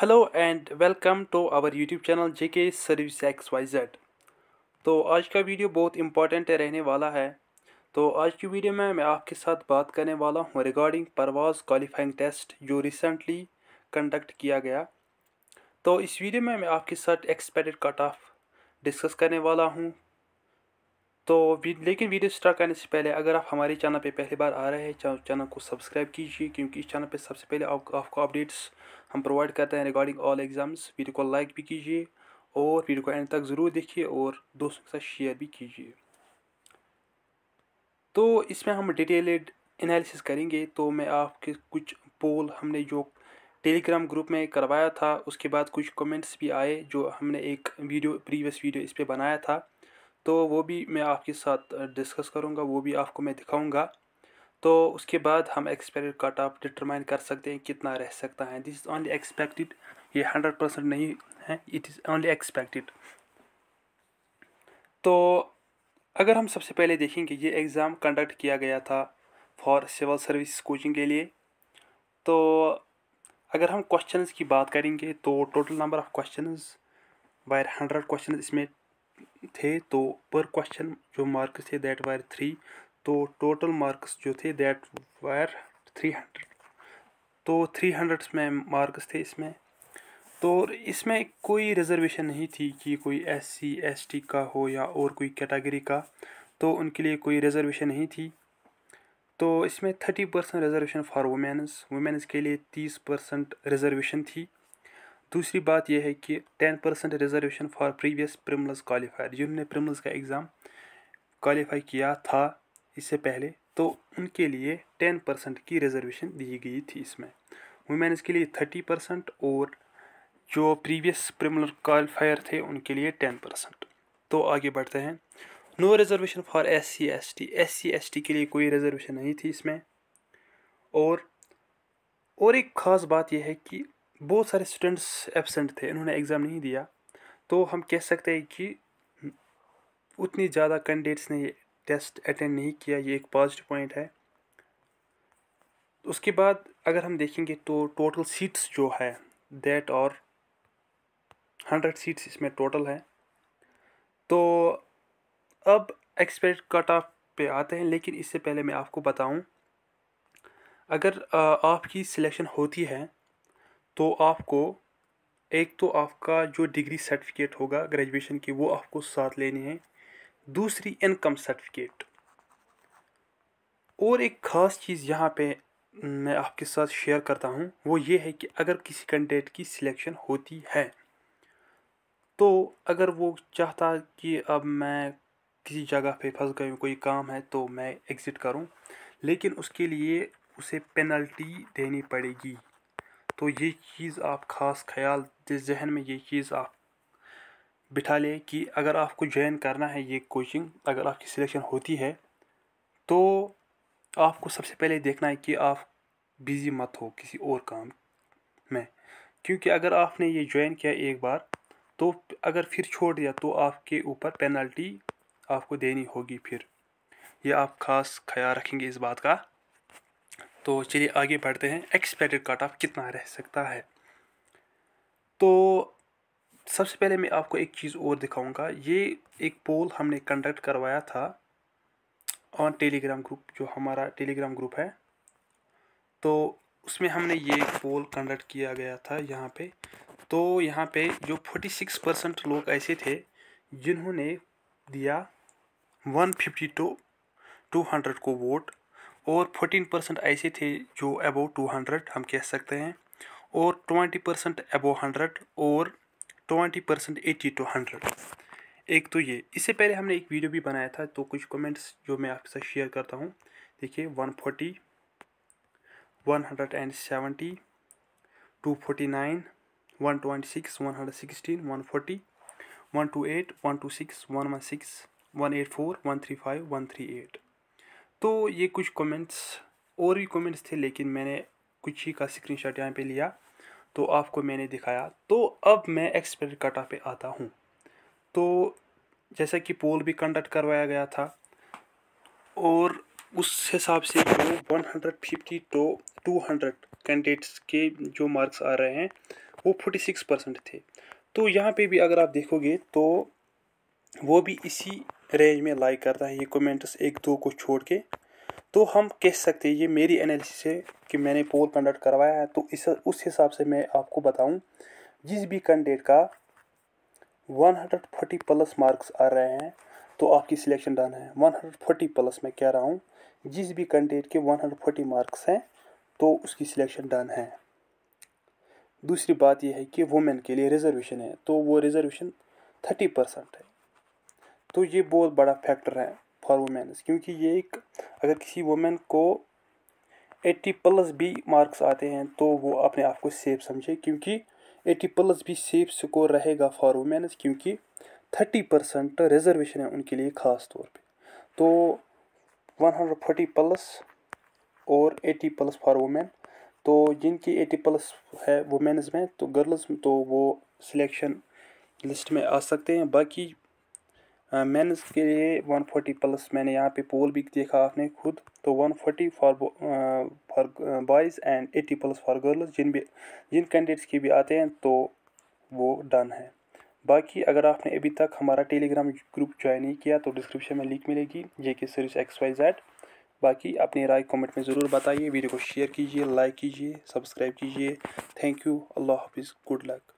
hello and welcome to our YouTube channel J K service x Y Z तो आज का video बहुत important रहने वाला है तो आज की वीडियो में मैं आपके साथ बात करने वाला हूँ रिगार्डिंग परवाज़ क्वालिफाइंग टेस्ट जो रिसेंटली कंडक्ट किया गया तो इस वीडियो में मैं आपके साथ एक्सपेक्टेड कट ऑफ डिस्कस करने वाला हूँ तो लेकिन वीडियो स्टार्ट करने से पहले अगर आप हमारे चैनल पे पहली बार आ रहे हैं चैनल को सब्सक्राइब कीजिए क्योंकि इस चैनल पे सबसे पहले आप, आपको अपडेट्स हम प्रोवाइड करते हैं रिगार्डिंग ऑल एग्ज़ाम्स वीडियो को लाइक भी कीजिए और वीडियो को एंड तक ज़रूर देखिए और दोस्तों के साथ शेयर भी कीजिए तो इसमें हम डिटेलड एनालिसिस करेंगे तो मैं आपके कुछ पोल हमने जो टेलीग्राम ग्रुप में करवाया था उसके बाद कुछ कमेंट्स भी आए जो हमने एक वीडियो प्रीवियस वीडियो इस पर बनाया था तो वो भी मैं आपके साथ डिस्कस करूँगा वो भी आपको मैं दिखाऊँगा तो उसके बाद हम एक्सपेक्टेड कट ऑफ डिटरमाइन कर सकते हैं कितना रह सकता है दिस इज़ ओनली एक्सपेक्टेड ये हंड्रेड परसेंट नहीं है इट इज़ ओनली एक्सपेक्टेड तो अगर हम सबसे पहले देखेंगे ये एग्ज़ाम कंडक्ट किया गया था फॉर सिविल सर्विस कोचिंग के लिए तो अगर हम क्वेश्चंस की बात करेंगे तो total number of questions by hundred question इसमें थे तो पर क्वेश्चन जो मार्क्स थे दैट वायर थ्री तो टोटल मार्क्स जो थे दैट वायर थ्री हंड्रेड तो थ्री हंड्रेड में मार्क्स थे इसमें तो इसमें कोई रिजर्वेशन नहीं थी कि कोई एस सी एस टी का हो या और कोई कैटेगरी का तो उनके लिए कोई रिजर्वेशन नहीं थी तो इसमें thirty percent reservation for womens womens के लिए तीस परसेंट रिजर्वेशन थी दूसरी बात यह है कि ten percent reservation for previous prelims qualifier जिन्होंने प्रिमल्स का एग्ज़ाम क्वालिफाई किया था इससे पहले तो उनके लिए टेन परसेंट की रिजर्वेशन दी गई थी इसमें वुमेंस के लिए थर्टी परसेंट और जो प्रीवियस प्रिमलर क्वालिफायर थे उनके लिए टेन परसेंट तो आगे बढ़ते हैं no reservation for S C S T S C S T के लिए कोई रिजर्वेशन नहीं थी इसमें और और एक ख़ास बात यह है कि बहुत सारे स्टूडेंट्स एबसेंट थे इन्होंने एग्ज़ाम नहीं दिया तो हम कह सकते हैं कि उतनी ज़्यादा कैंडिडेट्स ने ये टेस्ट अटेंड नहीं किया ये एक पॉजिटिव पॉइंट है उसके बाद अगर हम देखेंगे तो टोटल सीट्स जो है दैट और हंड्रेड सीट्स इसमें टोटल है तो अब एक्सपेक्ट कट ऑफ पे आते हैं लेकिन इससे पहले मैं आपको बताऊं अगर आपकी सिलेक्शन होती है तो आपको एक तो आपका जो डिग्री सर्टिफिकेट होगा ग्रेजुएशन की वो आपको साथ लेने हैं दूसरी इनकम सर्टिफिकेट और एक ख़ास चीज़ यहाँ पे मैं आपके साथ शेयर करता हूँ वो ये है कि अगर किसी कैंडिडेट की सिलेक्शन होती है तो अगर वो चाहता कि अब मैं किसी जगह पे फंस गई हूँ कोई काम है तो मैं एग्ज़िट करूँ लेकिन उसके लिए उसे पेनल्टी देनी पड़ेगी तो ये चीज़ आप ख़ास ख्याल जहन में ये चीज़ आप बिठा लें कि अगर आपको ज्वाइन करना है ये कोचिंग अगर आपकी सिलेक्शन होती है तो आपको सबसे पहले देखना है कि आप बिज़ी मत हो किसी और काम में क्योंकि अगर आपने ये ज्वाइन किया एक बार तो अगर फिर छोड़ दिया तो आपके ऊपर पेनल्टी आपको देनी होगी फिर ये आप ख़ास ख्याल रखेंगे इस बात का तो चलिए आगे बढ़ते हैं एक्सपेक्टेड कट ऑफ कितना रह सकता है तो सबसे पहले मैं आपको एक चीज़ और दिखाऊंगा ये एक पोल हमने कंडक्ट करवाया था ऑन टेलीग्राम ग्रुप जो हमारा टेलीग्राम ग्रुप है तो उसमें हमने ये पोल कंडक्ट किया गया था यहाँ पे तो यहाँ पे जो फोर्टी सिक्स परसेंट लोग ऐसे थे जिन्होंने दिया one fifty two two hundred को वोट और 14 परसेंट ऐसे थे जो टू 200 हम कह सकते हैं और 20 परसेंट एबो 100 और 20 परसेंट एटी टू हंड्रेड एक तो ये इससे पहले हमने एक वीडियो भी बनाया था तो कुछ कमेंट्स जो मैं आपके साथ शेयर करता हूँ देखिए 140 170 249 126 116 140 128 126 116 184 135 138 तो ये कुछ कमेंट्स और भी कमेंट्स थे लेकिन मैंने कुछ ही का स्क्रीनशॉट यहाँ पे लिया तो आपको मैंने दिखाया तो अब मैं एक्सपर्ट कटा पे आता हूँ तो जैसा कि पोल भी कंडक्ट करवाया गया था और उस हिसाब से जो 150 टू 200 कैंडिडेट्स के जो मार्क्स आ रहे हैं वो 46 परसेंट थे तो यहाँ पे भी अगर आप देखोगे तो वो भी इसी रेंज में लाइक करता है ये कमेंट्स एक दो को छोड़ के तो हम कह सकते हैं ये मेरी एनालिसिस है कि मैंने पोल कंडक्ट करवाया है तो इस उस हिसाब से मैं आपको बताऊं जिस भी कैंडिडेट का 140 प्लस मार्क्स आ रहे हैं तो आपकी सिलेक्शन डन है 140 प्लस मैं कह रहा हूँ जिस भी कैंडिडेट के 140 मार्क्स हैं तो उसकी सिलेक्शन डन है दूसरी बात यह है कि वुमेन के लिए रिजर्वेशन है तो वो रिजर्वेशन थर्टी परसेंट है तो ये बहुत बड़ा फैक्टर है फॉर वुमेन्स क्योंकि ये एक अगर किसी वुमेन को 80 प्लस भी मार्क्स आते हैं तो वो अपने आप को सेफ समझे क्योंकि 80 प्लस भी सेफ स्कोर रहेगा फॉर वुमेन्स क्योंकि 30 परसेंट रिजर्वेशन है उनके लिए ख़ास तौर पे तो 140 प्लस और 80 प्लस फॉर वुमेन तो जिनकी 80 प्लस है वुमेन्स में तो गर्ल्स में तो वो सिलेक्शन लिस्ट में आ सकते हैं बाकी Uh, मेंस के लिए 140 प्लस मैंने यहाँ पे पोल भी देखा आपने खुद तो 140 for for boys and 80 plus for girls जिन भी जिन कैंडिडेट्स के भी आते हैं तो वो डन है बाकी अगर आपने अभी तक हमारा टेलीग्राम ग्रुप ज्वाइन नहीं किया तो डिस्क्रिप्शन में लिंक मिलेगी जे K service x Y Z बाकी अपनी राय कमेंट में ज़रूर बताइए वीडियो को शेयर कीजिए लाइक कीजिए सब्सक्राइब कीजिए थैंक यू अल्लाह हाफिज़ गुड लक